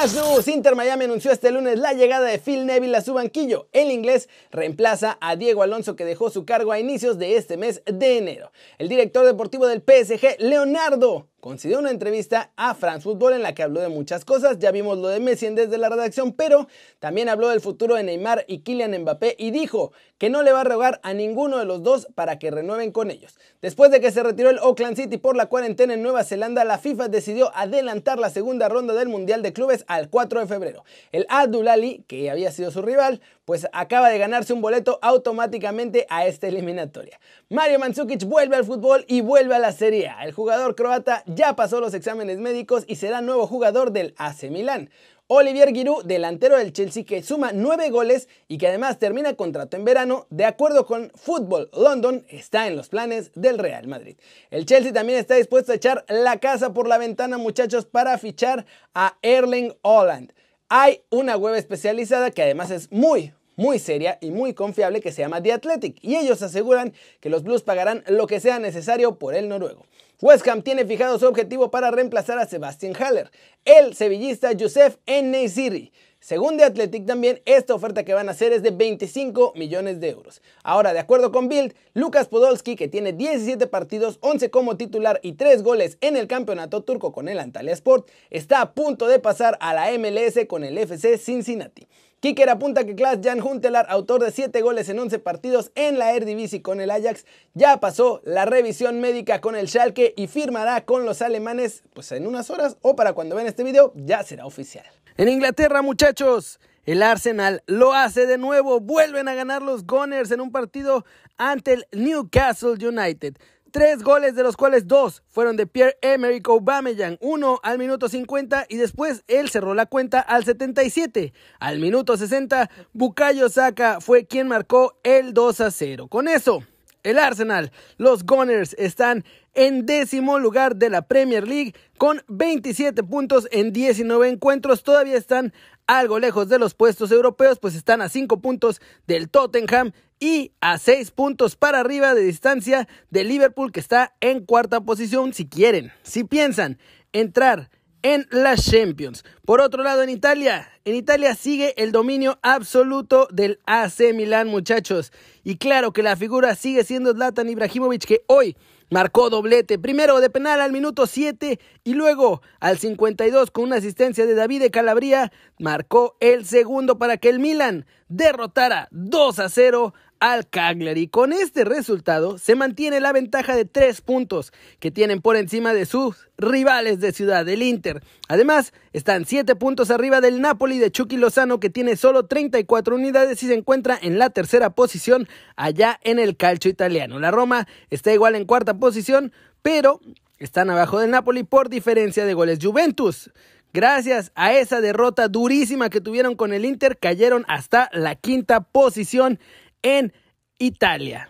Más Inter Miami anunció este lunes la llegada de Phil Neville a su banquillo. El inglés reemplaza a Diego Alonso que dejó su cargo a inicios de este mes de enero. El director deportivo del PSG, Leonardo Considió una entrevista a France Football en la que habló de muchas cosas. Ya vimos lo de Messi en desde la redacción, pero también habló del futuro de Neymar y Kylian Mbappé y dijo que no le va a rogar a ninguno de los dos para que renueven con ellos. Después de que se retiró el Oakland City por la cuarentena en Nueva Zelanda, la FIFA decidió adelantar la segunda ronda del Mundial de Clubes al 4 de febrero. El Abdul que había sido su rival, pues acaba de ganarse un boleto automáticamente a esta eliminatoria. Mario Mandzukic vuelve al fútbol y vuelve a la Serie A. El jugador croata ya pasó los exámenes médicos y será nuevo jugador del AC Milán. Olivier Giroud, delantero del Chelsea que suma nueve goles y que además termina contrato en verano, de acuerdo con Football London, está en los planes del Real Madrid. El Chelsea también está dispuesto a echar la casa por la ventana, muchachos, para fichar a Erling Holland. Hay una web especializada que además es muy, muy seria y muy confiable que se llama The Athletic y ellos aseguran que los Blues pagarán lo que sea necesario por el noruego. West Ham tiene fijado su objetivo para reemplazar a Sebastian Haller, el sevillista Josef Siri Según The Athletic también, esta oferta que van a hacer es de 25 millones de euros. Ahora, de acuerdo con Bild, Lucas Podolski, que tiene 17 partidos, 11 como titular y 3 goles en el campeonato turco con el Antalya Sport, está a punto de pasar a la MLS con el FC Cincinnati. Kicker apunta que Klaas Jan Huntelaar, autor de 7 goles en 11 partidos en la Eredivisie con el Ajax, ya pasó la revisión médica con el Schalke y firmará con los alemanes pues en unas horas o para cuando vean este video ya será oficial. En Inglaterra, muchachos, el Arsenal lo hace de nuevo, vuelven a ganar los Gunners en un partido ante el Newcastle United. Tres goles, de los cuales dos fueron de Pierre-Emerick Aubameyang. Uno al minuto 50 y después él cerró la cuenta al 77. Al minuto 60, Bukayo Saka fue quien marcó el 2 a 0. Con eso, el Arsenal. Los Gunners están en décimo lugar de la Premier League con 27 puntos en 19 encuentros. Todavía están algo lejos de los puestos europeos, pues están a 5 puntos del Tottenham y a 6 puntos para arriba de distancia de Liverpool que está en cuarta posición. Si quieren, si piensan entrar en la Champions. Por otro lado, en Italia, en Italia sigue el dominio absoluto del AC Milán, muchachos. Y claro que la figura sigue siendo Zlatan Ibrahimovic, que hoy marcó doblete, primero de penal al minuto 7 y luego al 52 con una asistencia de David de Calabria, marcó el segundo para que el Milan derrotara 2 a 0 al Cagliari. Con este resultado se mantiene la ventaja de tres puntos que tienen por encima de sus rivales de Ciudad del Inter. Además, están siete puntos arriba del Napoli de Chucky Lozano que tiene solo 34 unidades y se encuentra en la tercera posición allá en el calcio italiano. La Roma está igual en cuarta posición, pero están abajo del Napoli por diferencia de goles. Juventus Gracias a esa derrota durísima que tuvieron con el Inter, cayeron hasta la quinta posición en Italia.